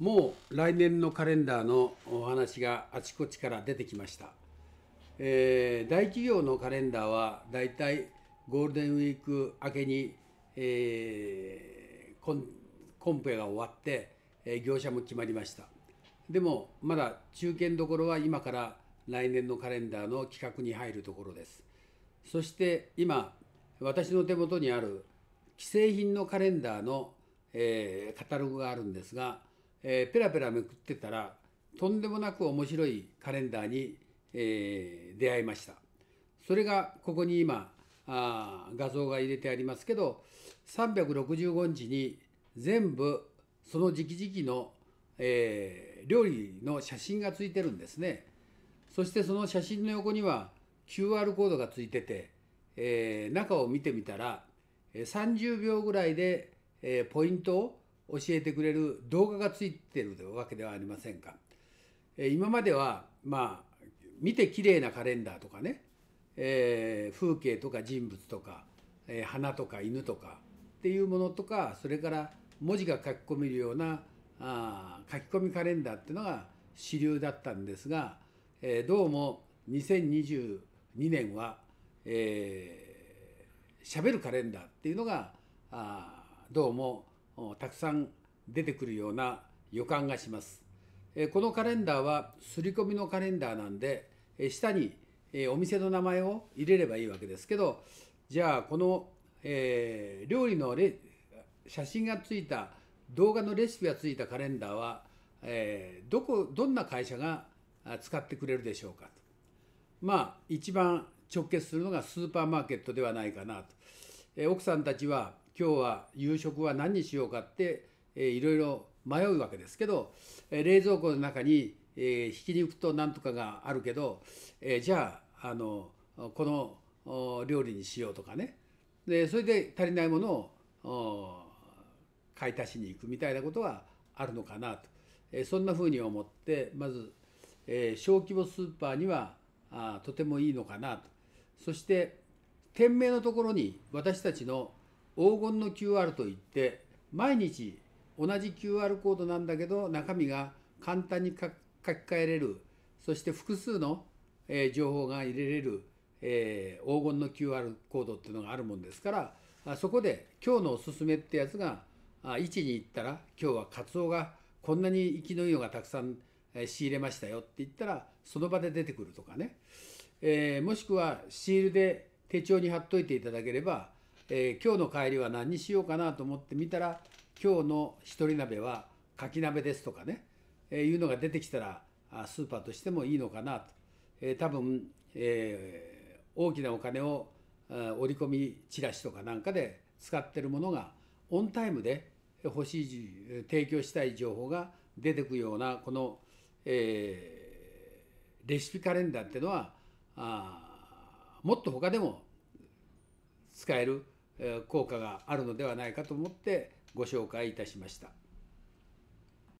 もう来年のカレンダーのお話があちこちから出てきました、えー、大企業のカレンダーはだいたいゴールデンウィーク明けに、えー、コンコンペが終わって、えー、業者も決まりましたでもまだ中堅どころは今から来年のカレンダーの企画に入るところですそして今私の手元にある既製品のカレンダーの、えー、カタログがあるんですがえー、ペラペラめくってたらとんでもなく面白いカレンダーに、えー、出会いましたそれがここに今あ画像が入れてありますけど365日に全部その時期々の、えー、料理の写真がついてるんですねそしてその写真の横には QR コードがついてて、えー、中を見てみたら30秒ぐらいで、えー、ポイントを教えてくれる動画がついてるわけではありませんか。え今まではまあ見て綺麗なカレンダーとかね、えー、風景とか人物とか、えー、花とか犬とかっていうものとかそれから文字が書き込めるようなあ書き込みカレンダーっていうのが主流だったんですが、えー、どうも2022年はえー、しゃべるカレンダーっていうのがあどうもたくさん出てくるような予感がします。このカレンダーは刷り込みのカレンダーなんで下にお店の名前を入れればいいわけですけどじゃあこの、えー、料理のレ写真がついた動画のレシピがついたカレンダーは、えー、どこどんな会社が使ってくれるでしょうかとまあ一番直結するのがスーパーマーケットではないかなと、えー、奥さんたちは今日は夕食は何にしようかって、えー、いろいろ迷うわけですけど、えー、冷蔵庫の中に、えー、ひき肉と何とかがあるけど、えー、じゃああのこの料理にしようとかねでそれで足りないものを買い足しに行くみたいなことはあるのかなと、えー、そんなふうに思ってまず、えー、小規模スーパーにはあとてもいいのかなとそして店名のところに私たちの黄金の QR といって毎日同じ QR コードなんだけど中身が簡単に書き換えれるそして複数の、え情報が入れれる、え黄金の QR コードっていうのがあるもんですからあそこで「今日のおすすめ」ってやつがあ置に行ったら今日はカツオがこんなに生きのいいのがたくさん、え仕入れましたよって言ったらその場で出てくるとかね、えもしくはシールで手帳に貼っといていただければえー、今日の帰りは何にしようかなと思ってみたら今日の一人鍋はかき鍋ですとかね、えー、いうのが出てきたらスーパーとしてもいいのかなと、えー、多分、えー、大きなお金を折り込みチラシとかなんかで使ってるものがオンタイムで欲しい提供したい情報が出てくようなこの、えー、レシピカレンダーっていうのはあもっと他でも使える効果があるのではないかと思ってご紹介いたしました。